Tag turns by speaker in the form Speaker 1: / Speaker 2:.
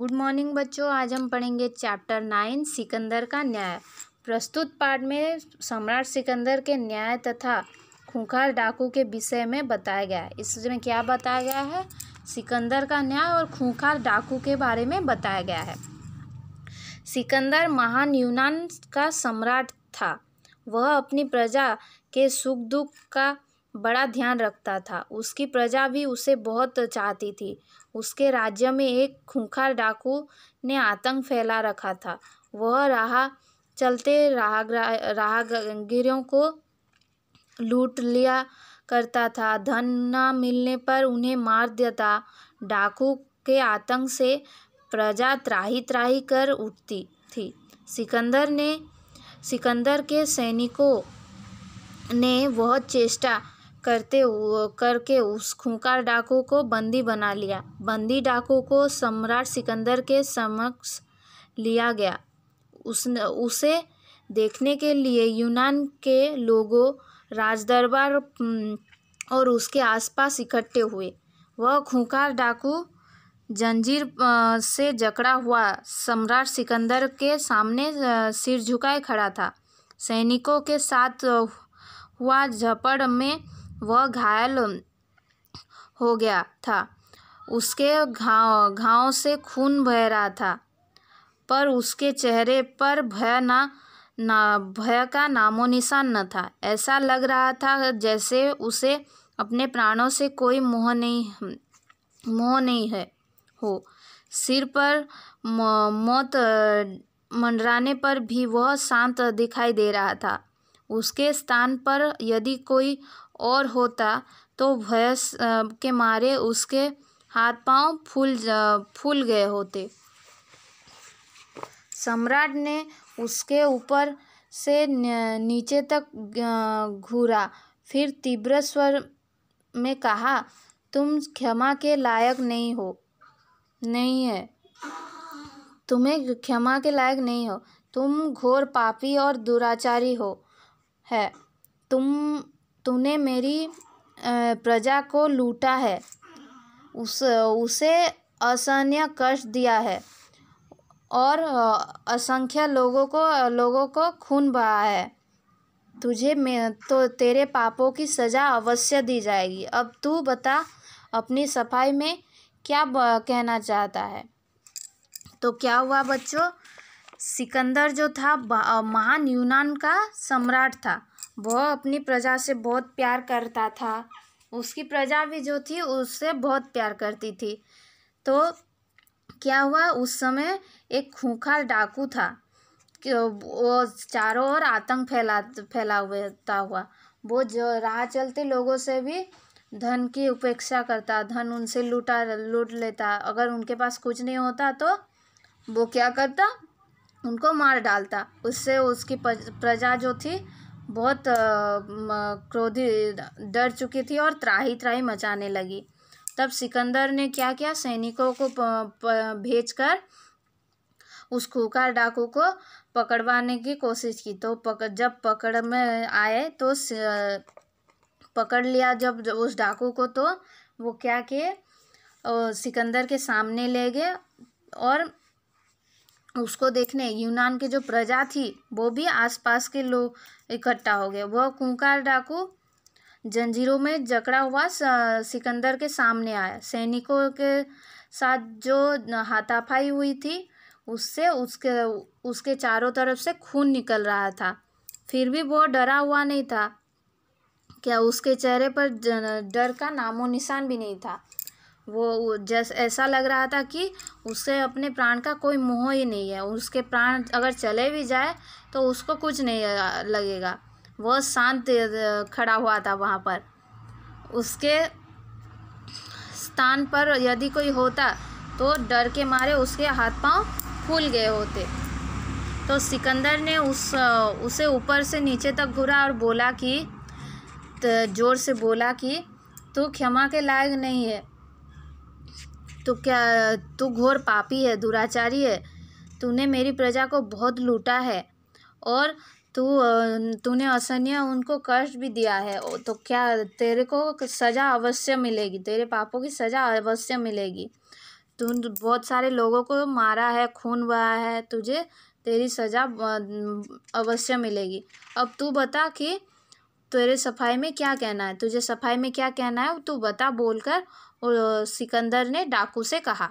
Speaker 1: good morning बच्चों आज हम पढ़ेंगे चैप्टर नाइन सिकंदर का न्याय प्रस्तुत पाठ में सम्राट सिकंदर के न्याय तथा खूंखार डाकू के विषय में बताया गया है इसमें क्या बताया गया है सिकंदर का न्याय और खूंखार डाकू के बारे में बताया गया है सिकंदर महान यूनान का सम्राट था वह अपनी प्रजा के सुख दुख का बड़ा ध्यान रखता था उसकी प्रजा भी उसे बहुत चाहती थी उसके राज्य में एक खूंखार डाकू ने आतंक फैला रखा था वह राह चलते राहगीरों को लूट लिया करता था धन न मिलने पर उन्हें मार देता डाकू के आतंक से प्रजा त्राही त्राही कर उठती थी सिकंदर ने सिकंदर के सैनिकों ने बहुत चेष्टा करते करके उस खूंखार डाकू को बंदी बना लिया बंदी डाकू को सम्राट सिकंदर के समक्ष लिया गया उसने उसे देखने के लिए यूनान के लोगों राजदरबार और उसके आसपास इकट्ठे हुए वह खूंखार डाकू जंजीर से जकड़ा हुआ सम्राट सिकंदर के सामने सिर झुकाए खड़ा था सैनिकों के साथ हुआ झपड़ में वह घायल हो गया था उसके घाव घाव से खून बह रहा था पर उसके चेहरे पर भय ना ना भय का नामो निशान न था ऐसा लग रहा था जैसे उसे अपने प्राणों से कोई मोह नहीं मोह नहीं है हो सिर पर मौत मंडराने पर भी वह शांत दिखाई दे रहा था उसके स्थान पर यदि कोई और होता तो भय के मारे उसके हाथ पाँव फूल फूल गए होते सम्राट ने उसके ऊपर से नीचे तक घूरा फिर तीव्र स्वर में कहा तुम क्षमा के लायक नहीं हो नहीं है तुम्हें क्षमा के लायक नहीं हो तुम घोर पापी और दुराचारी हो है तुम तूने मेरी प्रजा को लूटा है उस उसे असहन्य कष्ट दिया है और असंख्य लोगों को लोगों को खून बहा है तुझे मैं तो तेरे पापों की सज़ा अवश्य दी जाएगी अब तू बता अपनी सफाई में क्या कहना चाहता है तो क्या हुआ बच्चों सिकंदर जो था महान यूनान का सम्राट था वह अपनी प्रजा से बहुत प्यार करता था उसकी प्रजा भी जो थी उससे बहुत प्यार करती थी तो क्या हुआ उस समय एक खूंखार डाकू था वो चारों ओर आतंक फैला फैला हुआ हुआ वो जो राह चलते लोगों से भी धन की उपेक्षा करता धन उनसे लूटा लूट लेता अगर उनके पास कुछ नहीं होता तो वो क्या करता उनको मार डालता उससे उसकी प्रजा जो थी बहुत क्रोधी डर चुकी थी और त्राही त्राही मचाने लगी तब सिकंदर ने क्या किया सैनिकों को भेजकर उस खूकार डाकू को पकड़वाने की कोशिश की तो पक जब पकड़ में आए तो पकड़ लिया जब उस डाकू को तो वो क्या किए सिकंदर के सामने ले गए और उसको देखने यूनान के जो प्रजा थी वो भी आसपास के लोग इकट्ठा हो गए वह कुंकार डाकू जंजीरों में जकड़ा हुआ सिकंदर के सामने आया सैनिकों के साथ जो हाथापाई हुई थी उससे उसके उसके चारों तरफ से खून निकल रहा था फिर भी वो डरा हुआ नहीं था क्या उसके चेहरे पर डर का नामो निशान भी नहीं था वो जैसा ऐसा लग रहा था कि उससे अपने प्राण का कोई मोह ही नहीं है उसके प्राण अगर चले भी जाए तो उसको कुछ नहीं लगेगा वह शांत खड़ा हुआ था वहाँ पर उसके स्थान पर यदि कोई होता तो डर के मारे उसके हाथ पांव फूल गए होते तो सिकंदर ने उस उसे ऊपर से नीचे तक घूरा और बोला कि जोर से बोला कि तू क्षमा के लायक नहीं है तो क्या तू घोर पापी है दुराचारी है तूने मेरी प्रजा को बहुत लूटा है और तू तूने असन्य उनको कष्ट भी दिया है तो क्या तेरे को सज़ा अवश्य मिलेगी तेरे पापों की सज़ा अवश्य मिलेगी तू तो बहुत सारे लोगों को मारा है खून बहा है तुझे तेरी सज़ा अवश्य मिलेगी अब तू बता कि तेरे सफाई में क्या कहना है तुझे सफाई में क्या कहना है तू बता बोलकर सिकंदर ने डाकू से कहा